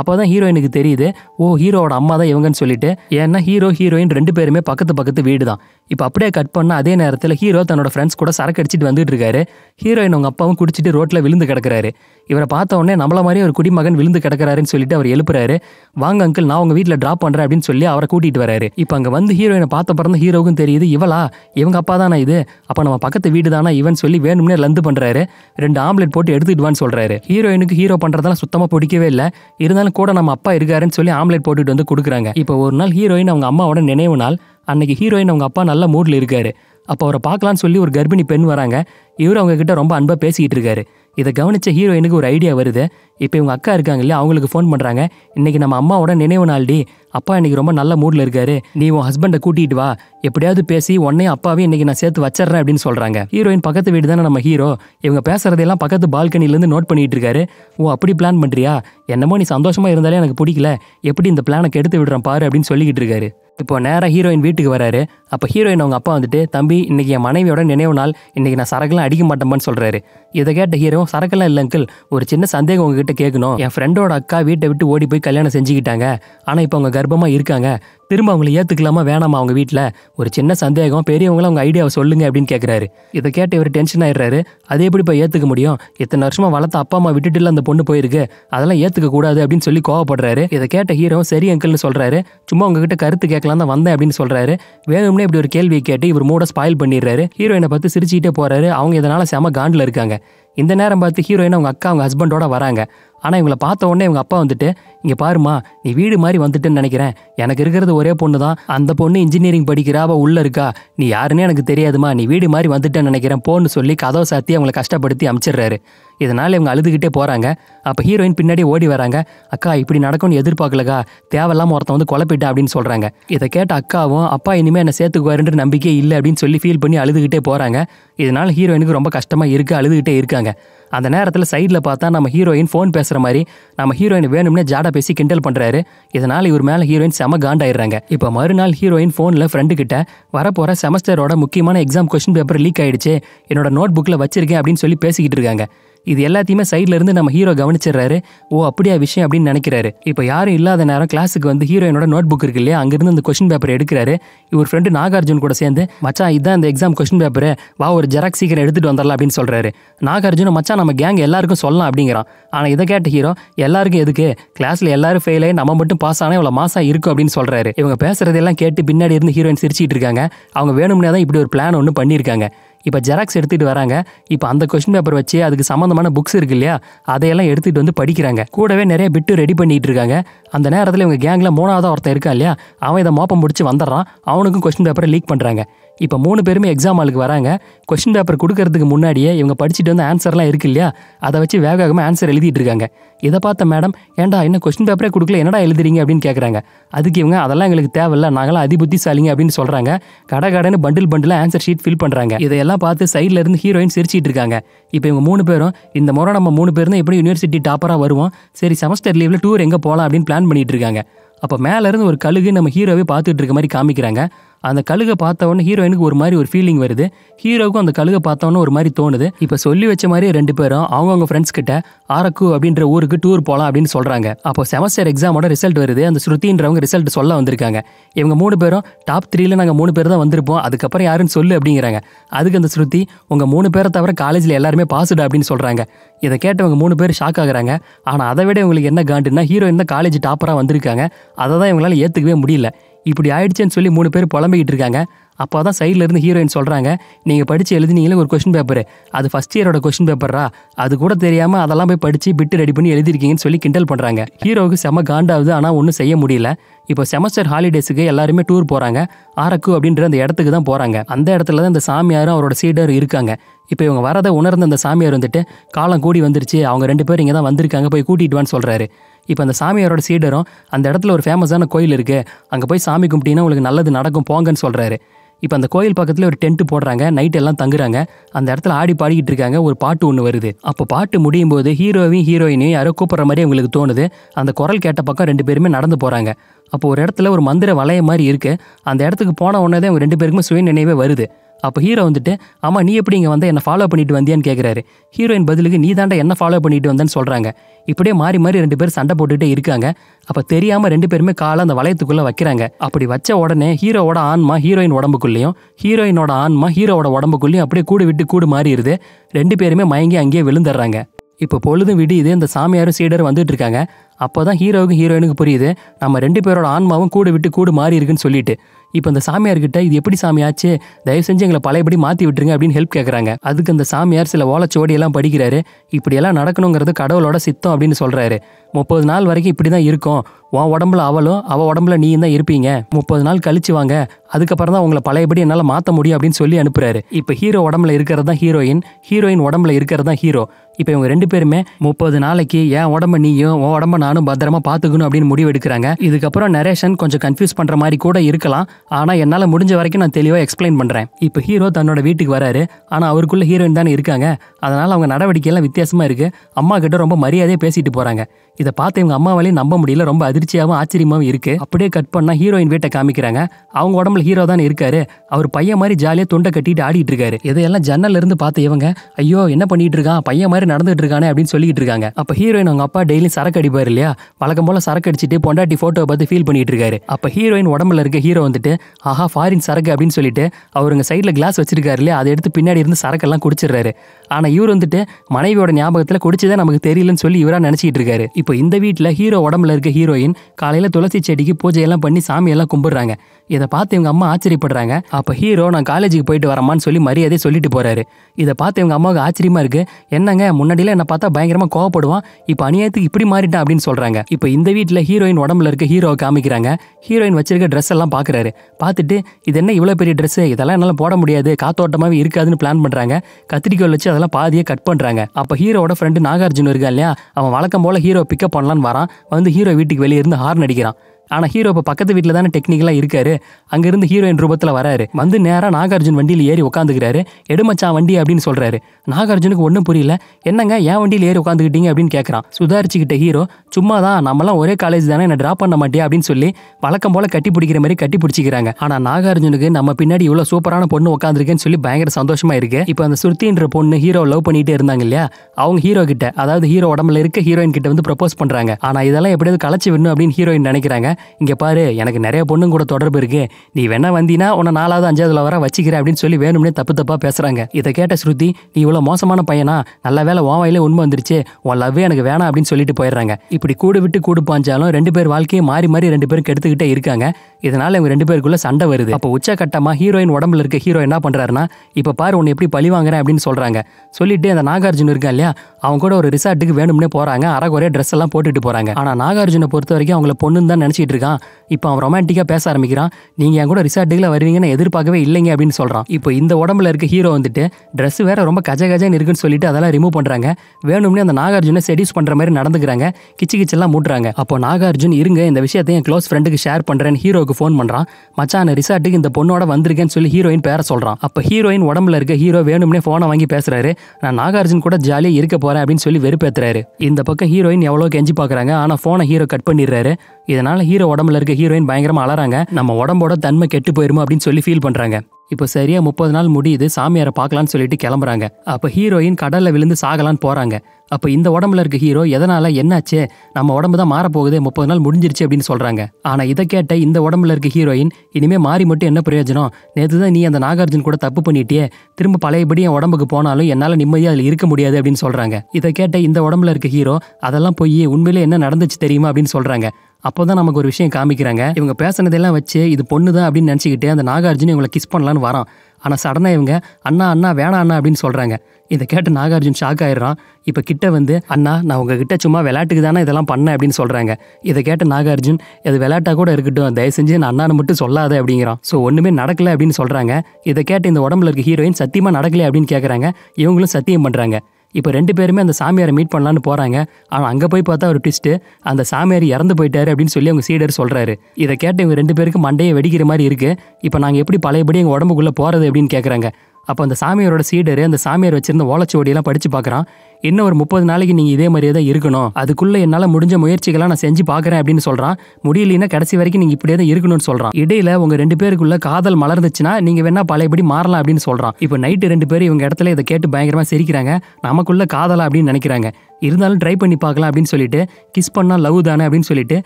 அப்போதான் ஹீரோயினுக்கு தெரியுது ஓ ஹீரோவோட அம்மா தான் இவங்கன்னு சொல்லிட்டு ஏன்னா ஹீரோ ஹீரோயின் ரெண்டு பேருமே பக்கத்து பக்கத்து வீடு தான் இப்போ அப்படியே கட் பண்ணால் அதே நேரத்தில் ஹீரோ தன்னோட ஃப்ரெண்ட்ஸ் கூட சரக்கு அடிச்சுட்டு வந்துட்டு இருக்காரு ஹீரோயின் அவங்க அப்பாவும் குடிச்சிட்டு ரோட்டில் விழுந்து கிடக்கிறாரு இவரை பார்த்த உடனே நம்மள மாதிரி ஒரு குடிமகன் விழுந்து கிடக்கிறாருன்னு சொல்லிட்டு அவர் எழுப்புறாரு வாங்க அங்கிள் நான் உங்கள் வீட்டில் ட்ராப் பண்ணுறேன் அப்படின்னு சொல்லி அவரை கூட்டிகிட்டு வராரு இப்போ அங்கே வந்து ஹீரோயினை பார்த்த பிறந்த ஹீரோவுக்கும் தெரியுது இவளா இவங்க அப்பா தானே இது அப்போ நம்ம பக்கத்து வீடு தானே இவன் சொல்லி வேணும்னே லந்து பண்ணுறாரு ரெண்டு ஆம்லெட் போட்டு எடுத்துக்கிட்டுவான்னு சொல்கிறாரு ஹீரோயினுக்கு ஹீரோ பண்ணுறதெல்லாம் சுத்தமாக பிடிக்கவே இல்லை இருந்தாலும் கூட நம்ம அப்பா இருக்காருன்னு சொல்லி ஆம்லெட் போட்டுட்டு வந்து கொடுக்குறாங்க இப்போ ஒரு நாள் ஹீரோயின் அவங்க அம்மாவோட நினைவு நாள் அன்னைக்கு ஹீரோயின் அவங்க அப்பா நல்ல மூடில் இருக்காரு அப்போ அவரை பார்க்கலான்னு சொல்லி ஒரு கர்ப்பிணி பெண் வராங்க இவர் அவங்க கிட்ட ரொம்ப அன்பாக பேசிக்கிட்டு இருக்காரு இதை கவனிச்ச ஹீரோயினுக்கு ஒரு ஐடியா வருது இப்போ இவங்க அக்கா இருக்காங்க இல்லையா அவங்களுக்கு ஃபோன் பண்ணுறாங்க இன்றைக்கி நம்ம அம்மாவோட நினைவு நாள் டி அப்பா இன்றைக்கி ரொம்ப நல்ல மூடில் இருக்காரு நீ உன் ஹஸ்பண்டை கூட்டிகிட்டு வா எப்படியாவது பேசி உடனே அப்பாவே இன்றைக்கி நான் சேர்த்து வச்சிட்றேன் அப்படின்னு சொல்கிறாங்க ஹீரோயின் பக்கத்து வீடு தானே நம்ம ஹீரோ இவங்க பேசுகிறதெல்லாம் பக்கத்து பால்கனிலேருந்து நோட் பண்ணிகிட்டு இருக்காரு ஓ அப்படி பிளான் பண்ணுறியா என்னமோ நீ சந்தோஷமாக இருந்தாலே எனக்கு பிடிக்கல எப்படி இந்த பிளானை கெடுத்து விடுறேன் பாரு அப்படின்னு சொல்லிக்கிட்டு இருக்காரு இப்போ நேராக ஹீரோயின் வீட்டுக்கு வராரு அப்போ ஹீரோயின் அவங்க அப்பா வந்துட்டு தம்பி இன்னைக்கு என் மனைவியோட நினைவு நாள் இன்னைக்கு நான் சரக்கெல்லாம் அடிக்க மாட்டேம்பான்னு சொல்கிறாரு இதை கேட்ட ஹீரோ சரக்கெல்லாம் இல்லை ஒரு சின்ன சந்தேகம் உங்ககிட்ட கிட்ட கேட்கணும் என் ஃப்ரெண்டோட அக்கா வீட்டை விட்டு ஓடி போய் கல்யாணம் செஞ்சுக்கிட்டாங்க ஆனா இப்போ அவங்க கர்ப்பமா இருக்காங்க திரும்ப அவங்கள ஏத்துக்கலாமா வேணாமா அவங்க வீட்டில் ஒரு சின்ன சந்தேகம் பெரியவங்களும் அவங்க ஐடியாவை சொல்லுங்க அப்படின்னு கேட்குறாரு இதை கேட்ட இவர் டென்ஷன் ஆயிடுறாரு அதே எப்படி இப்போ ஏத்துக்க முடியும் இத்தனை வருஷமா வளர்த்த அப்பா அம்மா விட்டுட்டுல அந்த பொண்ணு போயிருக்கு அதெல்லாம் ஏத்துக்க கூடாது அப்படின்னு சொல்லி கோவப்படுறாரு இதை கேட்ட ஹீரோ சரி அங்கிள்னு சொல்றாரு சும்மா உங்ககிட்ட கருத்து கேட்கலாம் தான் வந்தேன் அப்படின்னு சொல்றாரு வேணும்னே இப்படி ஒரு கேள்வியை கேட்டு இவர் மூட ஸ்பாயில் பண்ணிடுறாரு ஹீரோயினை பார்த்து சிரிச்சுக்கிட்டே போறாரு அவங்க இதனால செம காண்டில் இருக்காங்க இந்த நேரம் பார்த்து ஹீரோயின் அவங்க அக்கா அவங்க ஹஸ்பண்டோட வராங்க ஆனால் இவங்களை பார்த்த உடனே இவங்க அப்பா வந்துட்டு இங்கே பாருமா நீ வீடு மாதிரி வந்துட்டேன்னு நினைக்கிறேன் எனக்கு இருக்கிறது ஒரே பொண்ணு தான் அந்த பொண்ணு இன்ஜினியரிங் படிக்கிறா அவள் உள்ளே இருக்கா நீ யாருன்னு எனக்கு தெரியாதுமா நீ வீடு மாதிரி வந்துட்டேன்னு நினைக்கிறேன் போன்னு சொல்லி கதவை சாத்தி அவங்களை கஷ்டப்படுத்தி அமைச்சிடுறாரு இதனால் இவங்க அழுதுகிட்டே போகிறாங்க அப்போ ஹீரோயின் பின்னாடி ஓடி வராங்க அக்கா இப்படி நடக்கும்னு எதிர்பார்க்கலக்கா தேவையில்லாம ஒருத்தன் வந்து குழப்பிட்டா அப்படின்னு சொல்கிறாங்க இதை கேட்ட அக்காவும் அப்பா இனிமேல் என்னை சேர்த்துக்குவாருன்ற நம்பிக்கை இல்லை அப்படின்னு சொல்லி ஃபீல் பண்ணி அழுதுகிட்டே போகிறாங்க இதனால் ஹீரோயினுக்கு ரொம்ப கஷ்டமாக இருக்குது அழுதுகிட்டே இருக்காங்க அந்த நேரத்தில் சைடில் பார்த்தா நம்ம ஹீரோயின் ஃபோன் பேசுகிற மாதிரி நம்ம ஹீரோயின் வேணும்னே ஜாட பேசி கிண்டல் பண்ணுறாரு இதனால் இவர் மேலே ஹீரோயின் செம காண்டாயிடுறாங்க இப்போ மறுநாள் ஹீரோயின் ஃபோனில் ஃப்ரெண்டு கிட்ட வரப்போகிற செமஸ்டரோட முக்கியமான எக்ஸாம் கொஸ்டின் பேப்பர் லீக் ஆயிடுச்சு என்னோட நோட் புக்கில் வச்சிருக்கேன் அப்படின்னு சொல்லி பேசிக்கிட்டு இருக்காங்க இது எல்லாத்தையுமே சைட்ல இருந்து நம்ம ஹீரோ கவனிச்சிடுறாரு ஓ அப்படியா விஷயம் அப்படின்னு நினைக்கிறாரு இப்போ யாரும் இல்லாத நேரம் கிளாஸுக்கு வந்து ஹீரோயினோட நோட் புக் இருக்கு இல்லையா அங்கிருந்து அந்த கொஸ்டின் பேப்பர் எடுக்கிறாரு இவர் ஃப்ரெண்டு நாகார்ஜுன் கூட சேர்ந்து மச்சான் இதான் அந்த எக்ஸாம் கொஸ்டின் பேப்பர் வா ஒரு ஜெராக்ஸ் சீக்கிரம் எடுத்துட்டு வந்துடலாம் அப்படின்னு சொல்றாரு நாகார்ஜுன் மச்சான் நம்ம கேங் எல்லாருக்கும் சொல்லலாம் அப்படிங்கிறான் ஆனால் இதை கேட்ட ஹீரோ எல்லாருக்கும் எதுக்கு கிளாஸ்ல எல்லாரும் ஃபெயிலே நம்ம மட்டும் பாஸ் ஆனால் இவ்வளோ மாசம் இருக்கும் அப்படின்னு சொல்றாரு இவங்க பேசுறதெல்லாம் கேட்டு பின்னாடி இருந்து ஹீரோயின் சிரிச்சிட்டு இருக்காங்க அவங்க வேணும்னா தான் இப்படி ஒரு பிளான் ஒன்று பண்ணியிருக்காங்க இப்போ ஜெராக்ஸ் எடுத்துகிட்டு வராங்க இப்போ அந்த கொஸ்டின் பேப்பர் வச்சு அதுக்கு சம்மந்தமான புக்ஸ் இருக்கு இல்லையா அதையெல்லாம் எடுத்துகிட்டு வந்து படிக்கிறாங்க கூடவே நிறைய பிட்டு ரெடி பண்ணிகிட்டு இருக்காங்க அந்த நேரத்தில் இவங்க கேங்கில் மூணாவதாக ஒருத்தன் இருக்கான் இல்லையா அவன் இதை மோப்பம் முடிச்சு வந்துடுறான் அவனுக்கும் கொஸ்டின் பேப்பரை லீக் பண்ணுறாங்க இப்போ மூணு பேருமே எக்ஸாம் ஆளுக்கு வராங்க கொஸ்டின் பேப்பர் கொடுக்கறதுக்கு முன்னாடியே இவங்க படிச்சுட்டு வந்து ஆன்சர்லாம் இருக்கு இல்லையா அதை வச்சு வேக வேகமாக ஆன்சர் எழுதிட்டு இருக்காங்க இதை பார்த்த மேடம் ஏன்டா என்ன கொஸ்டின் பேப்பரே கொடுக்கல என்னடா எழுதுறீங்க அப்படின்னு கேட்குறாங்க அதுக்கு இவங்க அதெல்லாம் எங்களுக்கு தேவையில்ல நாங்களாம் அதிபுத்திசாலிங்க அப்படின்னு சொல்கிறாங்க கடை கடைன்னு bundle bundle answer sheet fill பண்ணுறாங்க இதையெல்லாம் பார்த்து சைடில் இருந்து ஹீரோயின் சிரிச்சிட்டு இருக்காங்க இப்போ இவங்க மூணு பேரும் இந்த முறை நம்ம மூணு பேரும் எப்படி யூனிவர்சிட்டி டாப்பராக வருவோம் சரி செமஸ்டர் லீவில் டூர் எங்கே போகலாம் அப்படின்னு பிளான் பண்ணிட்டு இருக்காங்க அப்போ மேலேருந்து ஒரு கழுகு நம்ம ஹீரோவே பார்த்துட்டு இருக்க மாதிரி காமிக்கிறாங்க அந்த கழுகை பார்த்தவொடனே ஹீரோயினுக்கு ஒரு மாதிரி ஒரு ஃபீலிங் வருது ஹீரோவுக்கும் அந்த கழுகை பார்த்தவொடனே ஒரு மாதிரி தோணுது இப்போ சொல்லி வச்ச மாதிரி ரெண்டு பேரும் அவங்கவுங்க ஃப்ரெண்ட்ஸ் கிட்ட ஆரக்கு அப்படின்ற ஊருக்கு டூர் போகலாம் அப்படின்னு சொல்கிறாங்க அப்போ செமஸ்டர் எக்ஸாமோட ரிசல்ட் வருது அந்த ஸ்ருதின்றவங்க ரிசல்ட் சொல்ல வந்திருக்காங்க இவங்க மூணு பேரும் டாப் த்ரீல நாங்கள் மூணு பேர் தான் வந்திருப்போம் அதுக்கப்புறம் யாருன்னு சொல்லு அப்படிங்கிறாங்க அதுக்கு அந்த ஸ்ருதி உங்கள் மூணு பேரை தவிர காலேஜில் எல்லாருமே பாசுடு அப்படின்னு சொல்கிறாங்க இதை கேட்டவங்க மூணு பேர் ஷாக் ஆகுறாங்க ஆனால் அதை விட இவங்களுக்கு என்ன காண்டுன்னா ஹீரோயின் தான் காலேஜ் டாப்பராக வந்திருக்காங்க அதை தான் இவங்களால ஏற்றுக்கவே முடியல இப்படி ஆயிடுச்சுன்னு சொல்லி மூணு பேர் புலம்பிக்கிட்டு இருக்காங்க அப்போ தான் சைடில் இருந்து ஹீரோயின் சொல்கிறாங்க நீங்கள் படித்து எழுதினீங்களே ஒரு கொஷின் பேப்பர் அது ஃபஸ்ட் இயரோட கொஷின் பேப்பரா அது கூட தெரியாமல் அதெல்லாம் போய் படித்து பிட்டு ரெடி பண்ணி எழுதிருக்கீங்கன்னு சொல்லி கிண்டல் பண்ணுறாங்க ஹீரோவுக்கு செம காண்டாகுது ஆனால் ஒன்றும் செய்ய முடியல இப்போ செமஸ்டர் ஹாலிடேஸுக்கு எல்லாருமே டூர் போகிறாங்க ஆரக்கு அப்படின்ற அந்த இடத்துக்கு தான் போகிறாங்க அந்த இடத்துல தான் இந்த சாமியாரும் அவரோட சீடர் இருக்காங்க இப்போ இவங்க வரதை உணர்ந்த அந்த சாமியார் வந்துட்டு காலம் கூடி வந்துருச்சு அவங்க ரெண்டு பேர் இங்கே தான் வந்திருக்காங்க போய் கூட்டிட்டுவான்னு சொல்கிறாரு இப்போ அந்த சாமியாரோட சீடரும் அந்த இடத்துல ஒரு ஃபேமஸான கோயில் இருக்குது அங்கே போய் சாமி கும்பிட்டீங்கன்னா உங்களுக்கு நல்லது நடக்கும் போங்கன்னு சொல்கிறாரு இப்போ அந்த கோயில் பக்கத்தில் ஒரு டென்ட் போடுறாங்க நைட் எல்லாம் தங்குறாங்க அந்த இடத்துல ஆடி பாடிக்கிட்டு இருக்காங்க ஒரு பாட்டு ஒன்று வருது அப்போ பாட்டு முடியும் போது ஹீரோவையும் ஹீரோயினையும் யாரோ கூப்பிட்ற மாதிரி அவங்களுக்கு தோணுது அந்த குரல் கேட்ட பக்கம் ரெண்டு பேருமே நடந்து போகிறாங்க அப்போ ஒரு இடத்துல ஒரு மந்திர வளைய மாதிரி இருக்குது அந்த இடத்துக்கு போன உடனே தான் அவங்க ரெண்டு பேருக்குமே சுய நினைவே வருது அப்போ ஹீரோ வந்துட்டு ஆமாம் நீ எப்படி இங்கே வந்து என்னை ஃபாலோ பண்ணிட்டு வந்தியான்னு கேட்குறாரு ஹீரோயின் பதிலுக்கு நீ தாண்டா என்ன ஃபாலோ பண்ணிட்டு வந்தேன்னு சொல்கிறாங்க இப்படியே மாறி மாறி ரெண்டு பேரும் சண்டை போட்டுகிட்டே இருக்காங்க அப்போ தெரியாமல் ரெண்டு பேருமே காலை அந்த வளையத்துக்குள்ளே வைக்கிறாங்க அப்படி வச்ச உடனே ஹீரோவோட ஆன்மா ஹீரோயின் உடம்புக்குள்ளேயும் ஹீரோயினோட ஆன்மா ஹீரோவோட உடம்புக்குள்ளேயும் அப்படியே கூடு விட்டு கூடு மாறிடுது ரெண்டு பேருமே மயங்கி அங்கேயே விழுந்துடுறாங்க இப்போ பொழுதும் விடியுது இந்த சாமியாரும் சீடரும் வந்துட்டு இருக்காங்க அப்போ தான் ஹீரோவுக்கு ஹீரோயினுக்கு புரியுது நம்ம ரெண்டு பேரோட ஆன்மாவும் கூடு விட்டு கூடு மாறி இருக்குன்னு சொல்லிட்டு இப்போ அந்த சாமியார்கிட்ட இது எப்படி சாமியாச்சு தயவு செஞ்சு எங்களை பழையபடி மாற்றி விட்டுருங்க அப்படின்னு ஹெல்ப் கேட்குறாங்க அதுக்கு அந்த சாமியார் சில ஓலச்சோடியெல்லாம் படிக்கிறாரு இப்படியெல்லாம் நடக்கணுங்கிறது கடவுளோட சித்தம் அப்படின்னு சொல்கிறாரு முப்பது நாள் வரைக்கும் இப்படி தான் இருக்கும் உன் உடம்புல அவளும் அவள் உடம்புல நீ தான் இருப்பீங்க முப்பது நாள் கழிச்சு வாங்க அதுக்கப்புறம் தான் உங்களை பழையபடி என்னால் மாற்ற முடியும் அப்படின்னு சொல்லி அனுப்புறாரு இப்போ ஹீரோ உடம்புல இருக்கிறது தான் ஹீரோயின் ஹீரோயின் உடம்புல இருக்கிறது தான் ஹீரோ இப்போ இவங்க ரெண்டு பேருமே முப்பது நாளைக்கு என் உடம்ப நீயும் உன் உடம்ப நானும் பத்திரமா பார்த்துக்கணும் அப்படின்னு முடிவு எடுக்கிறாங்க இதுக்கப்புறம் நரேஷன் கொஞ்சம் கன்ஃபியூஸ் பண்ணுற மாதிரி கூட இருக்கலாம் ஆனால் என்னால் முடிஞ்ச வரைக்கும் நான் தெளிவாக எக்ஸ்பிளைன் பண்ணுறேன் இப்போ ஹீரோ தன்னோட வீட்டுக்கு வராரு ஆனால் அவருக்குள்ள ஹீரோயின் தானே இருக்காங்க அதனால் அவங்க நடவடிக்கையெல்லாம் வித்தியாசமாக இருக்குது அம்மா கிட்ட ரொம்ப மரியாதையாக பேசிட்டு போகிறாங்க இதை பார்த்து இவங்க அம்மாவாலேயும் நம்ப முடியல ரொம்ப அதிர்ச்சியாகவும் ஆச்சரியமாகவும் இருக்குது அப்படியே கட் பண்ணால் ஹீரோயின் வீட்டை காமிக்கிறாங்க அவங்க உடம்புல ஹீரோ தான் இருக்காரு அவர் பையன் மாதிரி ஜாலியாக துண்டை கட்டிட்டு ஆடிட்டு இருக்காரு இதையெல்லாம் ஜன்னல்ல இருந்து பார்த்து இவங்க ஐயோ என்ன பண்ணிட்டு இருக்கான் பையன் மாதிரி நடந்துட்டு இருக்கானே அப்படின்னு சொல்லிட்டு இருக்காங்க அப்போ ஹீரோயின் அவங்க அப்பா டெய்லி சரக்கு அடிப்பார் இல்லையா வழக்கம் போல சரக்கு அடிச்சுட்டு பொண்டாட்டி ஃபோட்டோ பார்த்து ஃபீல் பண்ணிட்டு இருக்காரு அப்போ ஹீரோயின் உடம்புல இருக்க ஹீரோ வந்துட்டு ஆஹா ஃபாரின் சரக்கு அப்படின்னு சொல்லிட்டு அவருங்க சைடில் கிளாஸ் வச்சிருக்காரு இல்லையா அதை எடுத்து பின்னாடி இருந்து சரக்கெல்லாம் குடிச்சிடுறாரு ஆனால் இவர் வந்துட்டு மனைவியோட ஞாபகத்தில் குடிச்சதே நமக்கு தெரியலன்னு சொல்லி இவராக நினைச்சிட்டு இருக்காரு இப்போ இந்த வீட்டில் ஹீரோ உடம்புல இருக்க ஹீரோயின் காலையில் துளசி செடிக்கு பூஜையெல்லாம் பண்ணி சாமியெல்லாம் கும்பிட்றாங்க இதை பார்த்து இவங்க அம்மா ஆச்சரியப்படுறாங்க அப்போ ஹீரோ நான் காலேஜுக்கு போயிட்டு வரமான்னு சொல்லி மரியாதை சொல்லிட்டு போறாரு இதை பார்த்து இவங்க அம்மாவுக்கு ஆச்சரியமா இருக்கு என்னங்க முன்னாடியில என்னை பார்த்தா பயங்கரமா கோவப்படுவான் இப்போ அநியாயத்துக்கு இப்படி மாறிட்டான் அப்படின்னு சொல்றாங்க இப்போ இந்த வீட்டில் ஹீரோயின் உடம்புல இருக்க ஹீரோவை காமிக்கிறாங்க ஹீரோயின் வச்சிருக்க ட்ரெஸ் எல்லாம் பார்க்குறாரு பார்த்துட்டு இது என்ன இவ்வளோ பெரிய ட்ரெஸ் இதெல்லாம் என்னால் போட முடியாது காத்தோட்டமாவே இருக்காதுன்னு பிளான் பண்ணுறாங்க கத்திரிக்கோல் வச்சு அதெல்லாம் பாதியே கட் பண்ணுறாங்க அப்போ ஹீரோட ஃப்ரெண்டு நாகார்ஜுன் இருக்கா இல்லையா அவன் வழக்கம் போல் ஹீரோ பிக்கப் பண்ணலான்னு வரான் வந்து ஹீரோ வீட்டுக்கு வெளியே இருந்து ஹார்ன் அடிக்கிறான் ஆனால் ஹீரோ இப்போ பக்கத்து வீட்டில் தானே டெக்னிக்கலாக இருக்காரு அங்கேருந்து ஹீரோயின் ரூபத்தில் வராரு வந்து நேராக நாகார்ஜுன் வண்டியில் ஏறி உட்காந்துக்கிறாரு எடுமச்சான் வண்டி அப்படின்னு சொல்றாரு நாகார்ஜுனுக்கு ஒன்றும் புரியல என்னங்க ஏன் வண்டியில் ஏறி உட்காந்துக்கிட்டீங்க அப்படின்னு கேக்குறான் சுதாரிச்சுக்கிட்ட ஹீரோ சும்மா தான் நம்மளாம் ஒரே காலேஜ் தானே என்ன ட்ராப் பண்ண மாட்டேன் அப்படின்னு சொல்லி வழக்கம் போல் கட்டி பிடிக்கிற மாதிரி கட்டி பிடிச்சிக்கிறாங்க ஆனால் நாகார்ஜுனுக்கு நம்ம பின்னாடி இவ்வளோ சூப்பரான பொண்ணு உட்காந்துருக்கேன்னு சொல்லி பயங்கர சந்தோஷமாக இருக்கு இப்போ அந்த சுருத்தின்ற பொண்ணு ஹீரோ லவ் பண்ணிகிட்டே இருந்தாங்க இல்லையா அவங்க ஹீரோ கிட்ட அதாவது ஹீரோ உடம்புல இருக்க ஹீரோயின் கிட்ட வந்து ப்ரொபோஸ் பண்ணுறாங்க ஆனால் இதெல்லாம் எப்படியாவது களைச்சு விடணும் அப்படின்னு ஹீரோயின் நினைக்கிறாங்க இங்கே பாரு எனக்கு நிறைய பொண்ணுங்க கூட தொடர்பு இருக்கு நீ வேணா வந்தீனா உன்னை நாலாவது அஞ்சாவதுல வர வச்சுக்கிறேன் அப்படின்னு சொல்லி வேணும்னே தப்பு தப்பா பேசுறாங்க இதை கேட்ட ஸ்ருதி நீ இவ்வளோ மோசமான பையனா நல்ல வேலை உன் உண்மை வந்துருச்சு உன் லவ்வே எனக்கு வேணாம் அப்படின்னு சொல்லிட்டு போயிடுறாங்க இப்படி கூடு விட்டு கூடு பாஞ்சாலும் ரெண்டு பேர் வாழ்க்கையை மாறி மாறி ரெண்டு பேரும் கெடுத்துக்கிட்டே இருக்காங்க இதனால இவங்க ரெண்டு பேருக்குள்ள சண்டை வருது அப்போ கட்டமா ஹீரோயின் உடம்புல இருக்க ஹீரோ என்ன பண்றாருன்னா இப்ப பாரு உன்னை எப்படி பழி வாங்குறேன் அப்படின்னு சொல்றாங்க சொல்லிட்டு அந்த நாகார்ஜுன் இருக்கான் இல்லையா அவங்க கூட ஒரு ரிசார்ட்டுக்கு வேணும்னே அரை குறைய ட்ரெஸ் எல்லாம் போட்டுட்டு போறாங்க ஆனா நாகார்ஜுனை பொறுத்த வரைக்கும் அவங்கள பொண்ணுன்னு தான் நினைச்சு பேசிட்டு இருக்கான் இப்போ அவன் ரொமான்டிக்காக பேச ஆரம்பிக்கிறான் நீங்கள் என் கூட ரிசார்ட்டுகளை வருவீங்கன்னு எதிர்பார்க்கவே இல்லைங்க அப்படின்னு சொல்கிறான் இப்போ இந்த உடம்புல இருக்க ஹீரோ வந்துட்டு ட்ரெஸ் வேறு ரொம்ப கஜ கஜன்னு இருக்குன்னு சொல்லிட்டு அதெல்லாம் ரிமூவ் பண்ணுறாங்க வேணும்னே அந்த நாகார்ஜுனை செடியூஸ் பண்ணுற மாதிரி நடந்துக்கிறாங்க கிச்சு கிச்செல்லாம் மூட்டுறாங்க அப்போ நாகார்ஜுன் இருங்க இந்த விஷயத்தை என் க்ளோஸ் ஃப்ரெண்டுக்கு ஷேர் பண்ணுறேன் ஹீரோக்கு ஃபோன் பண்ணுறான் மச்சான் ரிசார்ட்டுக்கு இந்த பொண்ணோட வந்திருக்கேன்னு சொல்லி ஹீரோயின் பேர சொல்கிறான் அப்போ ஹீரோயின் உடம்புல இருக்க ஹீரோ வேணும்னே ஃபோனை வாங்கி பேசுகிறாரு நான் நாகார்ஜுன் கூட ஜாலியாக இருக்க போகிறேன் அப்படின்னு சொல்லி வெறுப்பேற்றுறாரு இந்த பக்கம் ஹீரோயின் எவ்வளோ கெஞ்சி பார்க்குறாங்க ஆனால் ஃபோனை ஹீரோ கட் பண்ணிடுறாரு இதனால் ஹீரோ உடம்புல இருக்க ஹீரோயின் பயங்கரமாக அலறாங்க நம்ம உடம்போட தன்மை கெட்டு போயிருமோ அப்படின்னு சொல்லி ஃபீல் பண்ணுறாங்க இப்போ சரியா முப்பது நாள் முடியுது சாமியாரை பார்க்கலான்னு சொல்லிட்டு கிளம்புறாங்க அப்போ ஹீரோயின் கடலில் விழுந்து சாகலான்னு போகிறாங்க அப்போ இந்த உடம்புல இருக்க ஹீரோ எதனால என்னாச்சு நம்ம உடம்பு தான் மாறப்போகுது முப்பது நாள் முடிஞ்சிருச்சு அப்படின்னு சொல்கிறாங்க ஆனால் இதை கேட்ட இந்த உடம்புல இருக்க ஹீரோயின் இனிமே மாறி மட்டும் என்ன பிரயோஜனம் நேற்று தான் நீ அந்த நாகார்ஜுன் கூட தப்பு பண்ணிட்டே திரும்ப பழையபடி என் உடம்புக்கு போனாலும் என்னால் நிம்மதியாக அதில் இருக்க முடியாது அப்படின்னு சொல்கிறாங்க இதை கேட்ட இந்த உடம்புல இருக்க ஹீரோ அதெல்லாம் போய் உண்மையிலே என்ன நடந்துச்சு தெரியுமா அப்படின்னு சொல்கிறாங்க அப்போ தான் நமக்கு ஒரு விஷயம் காமிக்கிறாங்க இவங்க பேசுனதெல்லாம் வச்சு இது பொண்ணு தான் அப்படின்னு நினச்சிக்கிட்டு அந்த நாகார்ஜுன் இவங்களை கிஸ் பண்ணலான்னு வரான் ஆனால் சடனாக இவங்க அண்ணா அண்ணா வேணா அண்ணா அப்படின்னு சொல்கிறாங்க இதை கேட்டு நாகார்ஜுன் ஷாக் ஆயிடுறான் இப்போ கிட்ட வந்து அண்ணா நான் உங்ககிட்ட சும்மா விளையாட்டுக்கு தானே இதெல்லாம் பண்ணேன் அப்படின்னு சொல்கிறாங்க இதை கேட்டு நாகார்ஜுன் இது விளையாட்டாக கூட இருக்கட்டும் தயவு செஞ்சு நான் அண்ணான்னு மட்டும் சொல்லாத அப்படிங்கிறான் ஸோ ஒன்றுமே நடக்கலை அப்படின்னு சொல்கிறாங்க இதை கேட்டு இந்த உடம்புல இருக்க ஹீரோயின் சத்தியமாக நடக்கலை அப்படின்னு கேட்குறாங்க இவங்களும் சத்தியம் பண்ணுறாங்க இப்போ ரெண்டு பேருமே அந்த சாமியாரை மீட் பண்ணலான்னு போகிறாங்க ஆனால் அங்கே போய் பார்த்தா ஒரு ட்விஸ்ட்டு அந்த சாமியார் இறந்து போயிட்டாரு அப்படின்னு சொல்லி அவங்க சீடர் சொல்கிறாரு இதை கேட்டு இவங்க ரெண்டு பேருக்கு மண்டையை வெடிக்கிற மாதிரி இருக்குது இப்போ நாங்கள் எப்படி பழையபடி எங்கள் உடம்புக்குள்ளே போகிறது அப்படின்னு கேட்குறாங்க அப்போ அந்த சாமியாரோட சீடர் அந்த சாமியார் வச்சுருந்த ஓலச்சுவடியெல்லாம் படித்து பார்க்குறான் இன்னும் ஒரு முப்பது நாளைக்கு நீங்கள் இதே மாதிரியே தான் இருக்கணும் அதுக்குள்ளே என்னால் முடிஞ்ச முயற்சிகளாக நான் செஞ்சு பார்க்குறேன் அப்படின்னு சொல்கிறான் முடியலன்னா கடைசி வரைக்கும் நீங்கள் இப்படியே தான் இருக்கணும்னு சொல்கிறான் இடையில உங்கள் ரெண்டு பேருக்குள்ள காதல் மலர்ந்துச்சுன்னா நீங்கள் வேணா பழையபடி மாறலாம் அப்படின்னு சொல்கிறான் இப்போ நைட்டு ரெண்டு பேரும் இவங்க இடத்துல இதை கேட்டு பயங்கரமாக சிரிக்கிறாங்க நமக்குள்ள காதலா அப்படின்னு நினைக்கிறாங்க இருந்தாலும் ட்ரை பண்ணி பார்க்கலாம் அப்படின்னு சொல்லிட்டு கிஸ் பண்ணால் லவ் தானே அப்படின்னு சொல்லிட்டு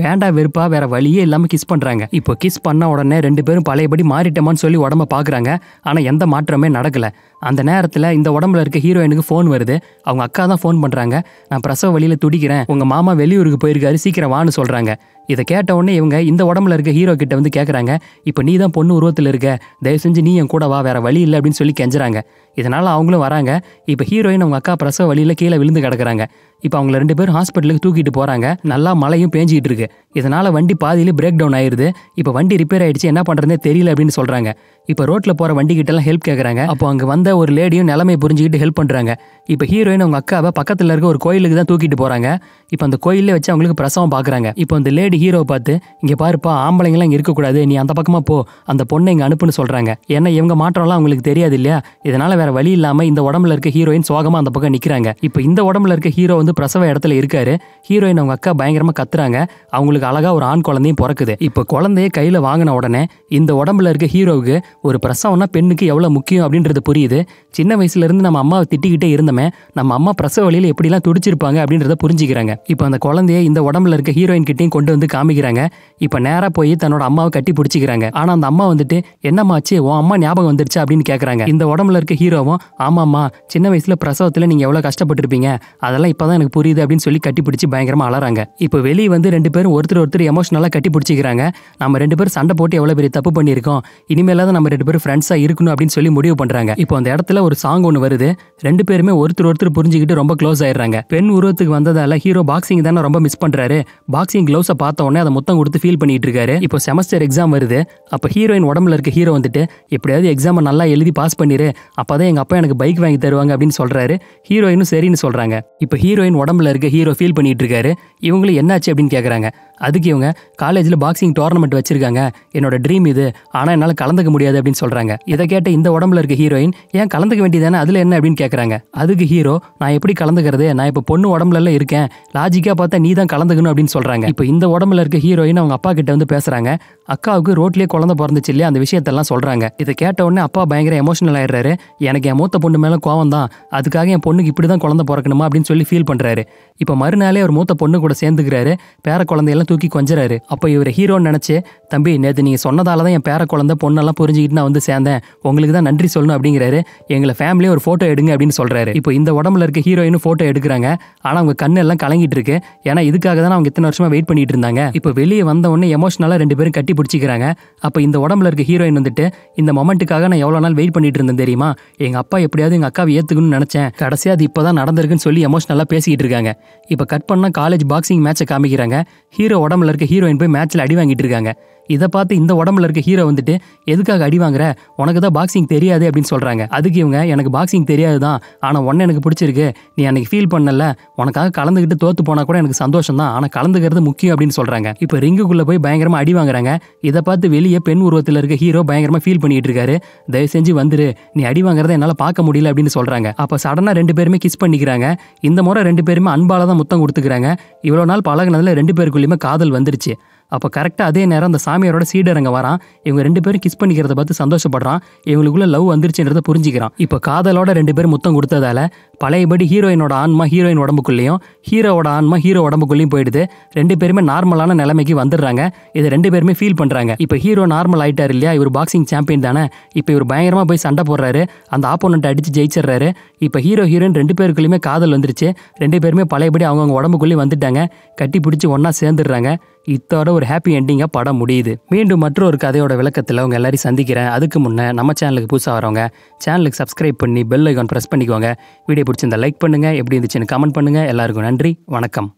வேண்டா வெறுப்பா வேற வழியே இல்லாமல் கிஸ் பண்ணுறாங்க இப்போ கிஸ் பண்ண உடனே ரெண்டு பேரும் பழையபடி மாறிட்டோமான்னு சொல்லி உடம்ப பார்க்குறாங்க ஆனால் எந்த மாற்றமே நடக்கலை அந்த நேரத்தில் இந்த உடம்புல இருக்க ஹீரோயினுக்கு ஃபோன் வருது அவங்க அக்கா தான் ஃபோன் பண்ணுறாங்க நான் பிரசவ வழியில் துடிக்கிறேன் உங்கள் மாமா வெளியூருக்கு போயிருக்காரு சீக்கிரம் வான்னு சொல்கிறாங்க இதை கேட்ட உடனே இவங்க இந்த உடம்புல இருக்க ஹீரோ கிட்ட வந்து கேட்குறாங்க இப்போ நீ தான் பொண்ணு உருவத்தில் இருக்க தயவு செஞ்சு நீ என் கூட வா வேற வழி இல்லை அப்படின்னு சொல்லி கெஞ்சுறாங்க இதனால் அவங்களும் வராங்க இப்போ ஹீரோயின் அவங்க அக்கா பிரசவ வழியில் கீழே விழுந்து கிடக்குறாங்க இப்போ அவங்க ரெண்டு பேரும் ஹாஸ்பிட்டலுக்கு தூக்கிட்டு போகிறாங்க நல்லா மழையும் பேஞ்சிக்கிட்டு இருக்கு இதனால் வண்டி பாதியிலே பிரேக் டவுன் ஆயிடுது இப்போ வண்டி ரிப்பேர் ஆயிடுச்சு என்ன பண்ணுறதுனே தெரியல அப்படின்னு சொல்கிறாங்க இப்போ ரோட்டில் போகிற வண்டி எல்லாம் ஹெல்ப் கேட்குறாங்க அப்போ அங்கே வந்த ஒரு லேடியும் நிலைமை புரிஞ்சுக்கிட்டு ஹெல்ப் பண்ணுறாங்க இப்போ ஹீரோயின் அவங்க அக்காவை பக்கத்தில் இருக்க ஒரு கோயிலுக்கு தான் தூக்கிட்டு போகிறாங்க இப்போ அந்த கோயிலே வச்சு அவங்களுக்கு பிரசவம் பார்க்குறாங்க இப்போ அந்த லேடி ஹீரோ பார்த்து இங்கே பாருப்பா ஆம்பளைங்களாம் இங்கே இருக்கக்கூடாது நீ அந்த பக்கமாக போ அந்த பொண்ணை இங்கே அனுப்புன்னு சொல்கிறாங்க ஏன்னா இவங்க மாற்றம்லாம் அவங்களுக்கு தெரியாது இல்லையா இதனால் வேறு வழி இல்லாமல் இந்த உடம்புல இருக்க ஹீரோயின் சோகமாக அந்த பக்கம் நிற்கிறாங்க இப்போ இந்த உடம்புல இருக்க ஹீரோ வந்து பிரசவ இடத்துல இருக்காரு ஹீரோயின் அவங்க அக்கா பயங்கரமாக கத்துறாங்க அவங்களுக்கு அழகாக ஒரு ஆண் குழந்தையும் பிறக்குது இப்போ குழந்தைய கையில் வாங்கின உடனே இந்த உடம்புல இருக்க ஹீரோவுக்கு ஒரு பிரசவம்னா பெண்ணுக்கு எவ்வளோ முக்கியம் அப்படின்றது புரியுது சின்ன வயசுலேருந்து நம்ம அம்மாவை திட்டிக்கிட்டே இருந்தமே நம்ம அம்மா பிரசவ வழியில் எப்படிலாம் துடிச்சிருப்பாங்க அப்படின்றத புரிஞ்சுக்கிறாங்க இப்போ அந்த குழந்தைய இந்த உடம்புல இருக்க ஹீரோயின் கிட்டையும் கொண்டு வந்து வந்து காமிக்கிறாங்க இப்போ நேராக போய் தன்னோட அம்மாவை கட்டி பிடிச்சிக்கிறாங்க ஆனால் அந்த அம்மா வந்துட்டு என்னம்மாச்சு உன் அம்மா ஞாபகம் வந்துருச்சு அப்படின்னு கேட்குறாங்க இந்த உடம்புல இருக்க ஹீரோவும் ஆமாம்மா சின்ன வயசுல பிரசவத்தில் நீங்கள் எவ்வளோ கஷ்டப்பட்டுருப்பீங்க அதெல்லாம் இப்பதான் எனக்கு புரியுது அப்படின்னு சொல்லி கட்டி பிடிச்சி பயங்கரமாக அலறாங்க இப்போ வெளியே வந்து ரெண்டு பேரும் ஒருத்தர் ஒருத்தர் எமோஷனலாக கட்டி பிடிச்சிக்கிறாங்க நம்ம ரெண்டு பேரும் சண்டை போட்டு எவ்வளோ பெரிய தப்பு பண்ணியிருக்கோம் இனிமேலாதான் நம்ம ரெண்டு பேரும் ஃப்ரெண்ட்ஸாக இருக்கணும் அப்படின்னு சொல்லி முடிவு பண்ணுறாங்க இப்போ அந்த இடத்துல ஒரு சாங் ஒன்று வருது ரெண்டு பேருமே ஒருத்தர் ஒருத்தர் புரிஞ்சுக்கிட்டு ரொம்ப க்ளோஸ் ஆயிடுறாங்க பெண் உருவத்துக்கு வந்ததால ஹீரோ பாக்ஸிங் தானே ரொம்ப மிஸ் பண்ணுறாரு பாக்ஸிங் க்ளோஸை பார்த்து பார்த்த உடனே அதை மொத்தம் கொடுத்து ஃபீல் பண்ணிட்டு இருக்காரு இப்போ செமஸ்டர் எக்ஸாம் வருது அப்போ ஹீரோயின் உடம்புல இருக்க ஹீரோ வந்துட்டு எப்படியாவது எக்ஸாமை நல்லா எழுதி பாஸ் பண்ணிடு அப்பதான் எங்க எங்கள் அப்பா எனக்கு பைக் வாங்கி தருவாங்க அப்படின்னு சொல்கிறாரு ஹீரோயினும் சரின்னு சொல்கிறாங்க இப்போ ஹீரோயின் உடம்புல இருக்க ஹீரோ ஃபீல் பண்ணிட்டு இருக்காரு இவங்களும் என்னாச்சு அப்படின்னு கேட்குறாங்க அதுக்கு இவங்க காலேஜில் பாக்ஸிங் டோர்னமெண்ட் வச்சிருக்காங்க என்னோட ட்ரீம் இது ஆனால் என்னால் கலந்துக்க முடியாது அப்படின்னு சொல்கிறாங்க இதை கேட்ட இந்த உடம்புல இருக்க ஹீரோயின் ஏன் கலந்துக்க வேண்டியதானே அதில் என்ன அப்படின்னு கேட்குறாங்க அதுக்கு ஹீரோ நான் எப்படி கலந்துக்கிறது நான் இப்போ பொண்ணு உடம்புலலாம் இருக்கேன் லாஜிக்காக பார்த்தா நீ தான் கலந்துக்கணும் அப்படின்னு சொல்கிறாங்க இப்போ இந்த உடம்புல இருக்க ஹீரோயின் அவங்க அப்பா கிட்ட வந்து பேசுகிறாங்க அக்காவுக்கு ரோட்லேயே குழந்தை பிறந்துச்சு இல்லையா அந்த விஷயத்தெல்லாம் சொல்கிறாங்க இதை கேட்ட உடனே அப்பா பயங்கர எமோஷனல் ஆயிடுறாரு எனக்கு என் மூத்த பொண்ணு மேலே கோவம் தான் அதுக்காக என் பொண்ணுக்கு இப்படி தான் குழந்தை பிறக்கணுமா அப்படின்னு சொல்லி ஃபீல் பண்ணுறாரு இப்போ மறுநாளே ஒரு மூத்த பொண்ணு கூட சேர்ந்துக்கிறாரு பேர குழந்தையெல்லாம் தூக்கி கொஞ்சறாரு அப்போ இவர் ஹீரோன்னு நினைச்சு தம்பி நேற்று நீங்கள் சொன்னதால தான் என் பேர குழந்தை பொண்ணெல்லாம் புரிஞ்சுக்கிட்டு நான் வந்து சேர்ந்தேன் உங்களுக்கு தான் நன்றி சொல்லணும் அப்படிங்கிறாரு எங்களை ஃபேமிலியே ஒரு ஃபோட்டோ எடுங்க அப்படின்னு சொல்கிறாரு இப்போ இந்த உடம்புல இருக்க ஹீரோயினும் ஃபோட்டோ எடுக்கிறாங்க ஆனால் அவங்க கண்ணெல்லாம் கலங்கிட்டு இருக்கு ஏன்னா இதுக்காக தான் அவங்க இத்தனை வருஷமாக வெயிட் பண்ணிட்டு இருந்தாங்க இப்போ வெளியே வந்த உடனே எமோஷனலாக ரெண்டு பேரும் கட்டி பிடிச்சிக்கிறாங்க அப்போ இந்த உடம்புல இருக்க ஹீரோயின் வந்துட்டு இந்த மொமெண்ட்டுக்காக நான் எவ்வளோ நாள் வெயிட் பண்ணிட்டு இருந்தேன் தெரியுமா எங்கள் அப்பா எப்படியாவது எங்கள் அக்காவை ஏற்றுக்கணும்னு நினச்சேன் கடைசியாக அது இப்போ தான் நடந்திருக்குன்னு சொல்லி எமோஷனலாக பேசிக்கிட்டு இருக்காங்க இப்போ கட் பண்ணால் காலேஜ் பாக்ஸிங் மேட்சை காமிக்கிறாங்க ஹீரோ உடம்புல இருக்க ஹீரோயின் போய் மேட்சில் அடி வாங்கிட்டு இருக்காங்க இதை பார்த்து இந்த உடம்புல இருக்க ஹீரோ வந்துட்டு எதுக்காக அடி வாங்குற உனக்கு தான் பாக்ஸிங் தெரியாது அப்படின்னு சொல்கிறாங்க அதுக்கு இவங்க எனக்கு பாக்ஸிங் தெரியாது தான் ஆனால் ஒன்று எனக்கு பிடிச்சிருக்கு நீ அன்னைக்கு ஃபீல் பண்ணல உனக்காக கலந்துக்கிட்டு தோத்து போனால் கூட எனக்கு சந்தோஷம் தான் ஆனால் கலந்துக்கிறது முக்கியம் அப்படின்னு சொல்கிறாங்க இப்போ ரிங்குக்குள்ளே போய் பயங்கரமாக அடி வாங்குறாங்க இதை பார்த்து வெளியே பெண் உருவத்தில் இருக்க ஹீரோ பயங்கரமாக ஃபீல் பண்ணிட்டு இருக்காரு தயவு செஞ்சு வந்துரு நீ அடி வாங்குறத என்னால் பார்க்க முடியல அப்படின்னு சொல்கிறாங்க அப்போ சடனாக ரெண்டு பேருமே கிஸ் பண்ணிக்கிறாங்க இந்த முறை ரெண்டு பேருமே அன்பால தான் முத்தம் கொடுத்துக்கிறாங்க இவ்வளோ நாள் பழகினதில் ரெண்டு பேருக்குள்ளேயுமே காதல் வந்துருச்சு அப்போ கரெக்டாக அதே நேரம் அந்த சாமியாரோட சீடரங்க வரான் இவங்க ரெண்டு பேரும் கிஸ் பண்ணிக்கிறத பார்த்து சந்தோஷப்படுறான் இவங்களுக்குள்ள லவ் வந்துருச்சுன்றத புரிஞ்சுக்கிறான் இப்போ காதலோட ரெண்டு பேரும் முத்தம் கொடுத்ததால பழையபடி ஹீரோயினோட ஆன்மா ஹீரோயின் உடம்புக்குள்ளேயும் ஹீரோவோட ஆன்மா ஹீரோ உடம்புக்குள்ளேயும் போயிடுது ரெண்டு பேருமே நார்மலான நிலைமைக்கு வந்துடுறாங்க இதை ரெண்டு பேருமே ஃபீல் பண்ணுறாங்க இப்போ ஹீரோ நார்மல் ஆயிட்டார் இல்லையா இவர் பாக்ஸிங் சாம்பியன் தானே இப்போ இவர் பயங்கரமாக போய் சண்டை போடுறாரு அந்த ஆப்போனண்ட் அடித்து ஜெயிச்சிடுறாரு இப்போ ஹீரோ ஹீரோயின் ரெண்டு பேருக்குள்ளேயுமே காதல் வந்துருச்சு ரெண்டு பேருமே பழையபடி அவங்கவுங்க உடம்புக்குள்ளேயே வந்துட்டாங்க கட்டி பிடிச்சி ஒன்றா சேர்ந்துடுறாங்க இத்தோட ஒரு ஹாப்பி எண்டிங்காக படம் முடியுது மீண்டும் மற்றொரு கதையோட விளக்கத்தில் உங்கள் எல்லாரையும் சந்திக்கிறேன் அதுக்கு முன்னே நம்ம சேனலுக்கு புதுசாக வரவங்க சேனலுக்கு சப்ஸ்கிரைப் பண்ணி பெல் ஐக்கான் ப்ரெஸ் பண்ணிக்கோங்க வீடியோ பிடிச்சிருந்தா லைக் பண்ணுங்கள் எப்படி இருந்துச்சுன்னு கமெண்ட் பண்ணுங்கள் எல்லாருக்கும் நன்றி வணக்கம்